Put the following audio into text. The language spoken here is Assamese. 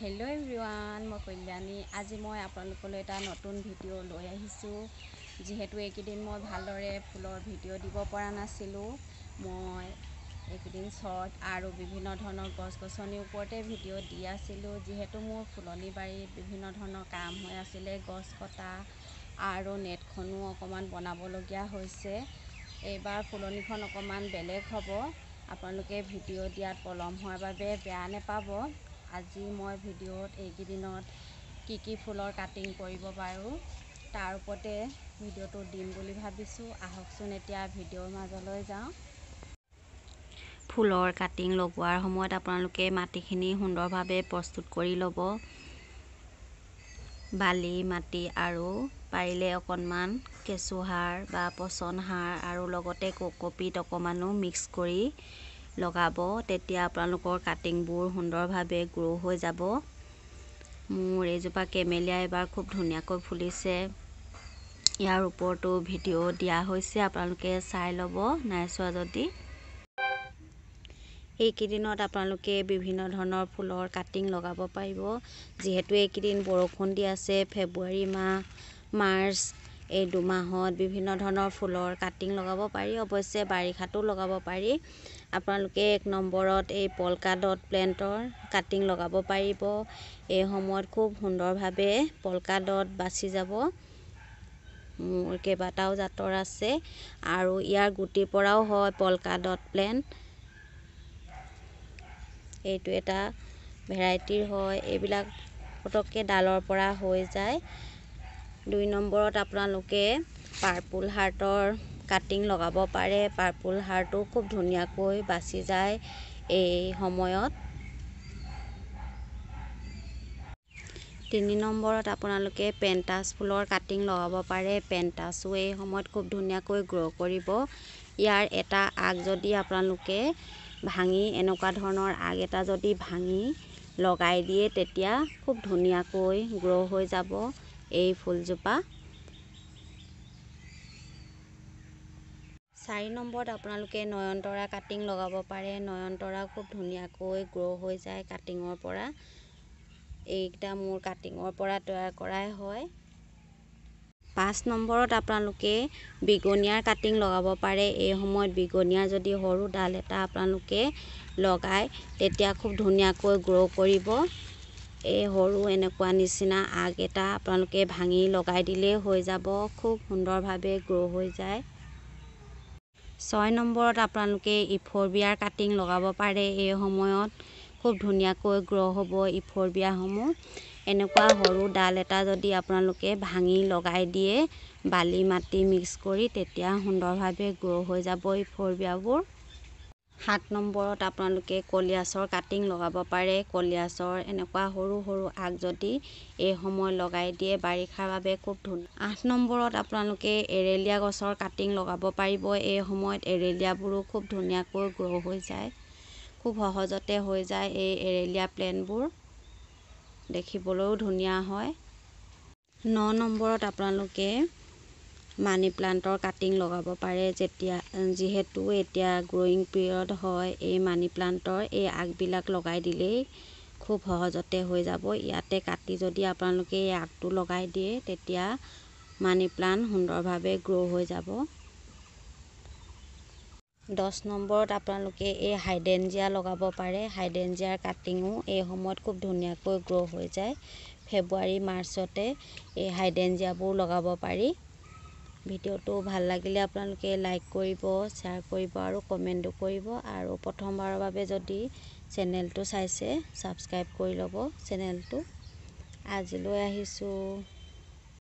হেল্ল' এভৰিৱান মই কল্যাণী আজি মই আপোনালোকলৈ এটা নতুন ভিডিঅ' লৈ আহিছোঁ যিহেতু এইকেইদিন মই ভালদৰে ফুলৰ ভিডিঅ' দিব পৰা নাছিলোঁ মই এইকেইদিন শ্বৰ্ট আৰু বিভিন্ন ধৰণৰ গছ গছনিৰ ওপৰতে ভিডিঅ' দি আছিলোঁ যিহেতু মোৰ ফুলনি বাৰীত বিভিন্ন ধৰণৰ কাম হৈ আছিলে গছ কটা আৰু নেটখনো অকণমান বনাবলগীয়া হৈছে এইবাৰ ফুলনিখন অকণমান বেলেগ হ'ব আপোনালোকে ভিডিঅ' দিয়াত পলম হোৱাৰ বাবে বেয়া নাপাব আজি মই ভিডিঅ'ত এইকেইদিনত কি কি ফুলৰ কাটিং কৰিব পাৰোঁ তাৰ ওপৰতে ভিডিঅ'টো দিম বুলি ভাবিছোঁ আহকচোন এতিয়া ভিডিঅ'ৰ মাজলৈ যাওঁ ফুলৰ কাটিং লগোৱাৰ সময়ত আপোনালোকে মাটিখিনি সুন্দৰভাৱে প্ৰস্তুত কৰি ল'ব বালি মাটি আৰু পাৰিলে অকণমান কেঁচুসাৰ বা পচন সাৰ আৰু লগতে কপিত অকণমানো মিক্স কৰি লগাব তেতিয়া আপোনালোকৰ কাটিংবোৰ সুন্দৰভাৱে গ্ৰ' হৈ যাব মোৰ এইজোপা কেমেলীয়া এইবাৰ খুব ধুনীয়াকৈ ফুলিছে ইয়াৰ ওপৰতো ভিডিঅ' দিয়া হৈছে আপোনালোকে চাই ল'ব নাই চোৱা যদি এইকেইদিনত আপোনালোকে বিভিন্ন ধৰণৰ ফুলৰ কাটিং লগাব পাৰিব যিহেতু এইকেইদিন বৰষুণ দি আছে ফেব্ৰুৱাৰী মাহ মাৰ্চ এই দুমাহত বিভিন্ন ধৰণৰ ফুলৰ কাটিং লগাব পাৰি অৱশ্যে বাৰিষাতো লগাব পাৰি আপোনালোকে এক নম্বৰত এই পলকা ডট প্লেণ্টৰ কাটিং লগাব পাৰিব এই সময়ত খুব সুন্দৰভাৱে পলকা ডট বাচি যাব মোৰ কেইবাটাও জাতৰ আছে আৰু ইয়াৰ গুটিৰ পৰাও হয় পলকা ডট প্লেণ্ট এইটো এটা ভেৰাইটিৰ হয় এইবিলাক পটককৈ ডালৰ পৰা হৈ যায় দুই নম্বৰত আপোনালোকে পাৰ্পুল হাৰ্টৰ কাটিং লগাব পাৰে পাৰ্পুল হাৰ্টো খুব ধুনীয়াকৈ বাচি যায় এই সময়ত তিনি নম্বৰত আপোনালোকে পেণ্টাছ ফুলৰ কাটিং লগাব পাৰে পেণ্টাছো এই সময়ত খুব ধুনীয়াকৈ গ্ৰ' কৰিব ইয়াৰ এটা আগ যদি আপোনালোকে ভাঙি এনেকুৱা ধৰণৰ আগ এটা যদি ভাঙি লগাই দিয়ে তেতিয়া খুব ধুনীয়াকৈ গ্ৰ' হৈ যাব এই ফুলজোপা চাৰি নম্বৰত আপোনালোকে নয়নতৰা কাটিং লগাব পাৰে নয়নতৰা খুব ধুনীয়াকৈ গ্ৰ' হৈ যায় কাটিঙৰ পৰা এইকেইটা মোৰ কাটিঙৰ পৰা তৈয়াৰ কৰাই হয় পাঁচ নম্বৰত আপোনালোকে বিগনিয়াৰ কাটিং লগাব পাৰে এই সময়ত বিগনিয়াৰ যদি সৰু ডাল এটা আপোনালোকে লগায় তেতিয়া খুব ধুনীয়াকৈ গ্ৰ' কৰিব এই সৰু এনেকুৱা নিচিনা আগ এটা আপোনালোকে ভাঙি লগাই দিলেই হৈ যাব খুব সুন্দৰভাৱে গ্ৰ' হৈ যায় ছয় নম্বৰত আপোনালোকে ইফৰ বিয়াৰ কাটিং লগাব পাৰে এই সময়ত খুব ধুনীয়াকৈ গ্ৰ' হ'ব ইফৰ বিয়াসমূহ এনেকুৱা সৰু ডাল এটা যদি আপোনালোকে ভাঙি লগাই দিয়ে বালি মাটি মিক্স কৰি তেতিয়া সুন্দৰভাৱে গ্ৰ' হৈ যাব ইফৰ বিয়াবোৰ সাত নম্বৰত আপোনালোকে কলিয়াছৰ কাটিং লগাব পাৰে কলিয়াছৰ এনেকুৱা সৰু সৰু আগ যদি এই সময় লগাই দিয়ে বাৰিষাৰ বাবে খুব ধুনীয়া আঠ নম্বৰত আপোনালোকে এৰেলীয়া গছৰ কাটিং লগাব পাৰিব এই সময়ত এৰেলীয়াবোৰো খুব ধুনীয়াকৈ গ্ৰ' হৈ যায় খুব সহজতে হৈ যায় এই এৰেলীয়া প্লেনবোৰ দেখিবলৈও ধুনীয়া হয় ন নম্বৰত আপোনালোকে মানি প্লান্টৰ কাটিং লগাব পাৰে যেতিয়া যিহেতু এতিয়া গ্ৰয়িং পিৰিয়ড হয় এই মানি প্লান্টৰ এই আগবিলাক লগাই দিলেই খুব সহজতে হৈ যাব ইয়াতে কাটি যদি আপোনালোকে এই আগটো লগাই দিয়ে তেতিয়া মানি প্লাণ্ট সুন্দৰভাৱে গ্ৰ' হৈ যাব দহ নম্বৰত আপোনালোকে এই হাইডেঞ্জিয়া লগাব পাৰে হাইডেঞ্জিয়াৰ কাটিঙো এই সময়ত খুব ধুনীয়াকৈ গ্ৰ' হৈ যায় ফেব্ৰুৱাৰী মাৰ্চতে এই হাইডেনজিয়াবোৰ লগাব পাৰি ভিডিঅ'টো ভাল লাগিলে আপোনালোকে লাইক কৰিব শ্বেয়াৰ কৰিব আৰু কমেণ্টো কৰিব আৰু প্ৰথমবাৰৰ বাবে যদি চেনেলটো চাইছে ছাবস্ক্ৰাইব কৰি ল'ব চেনেলটো আজিলৈ আহিছোঁ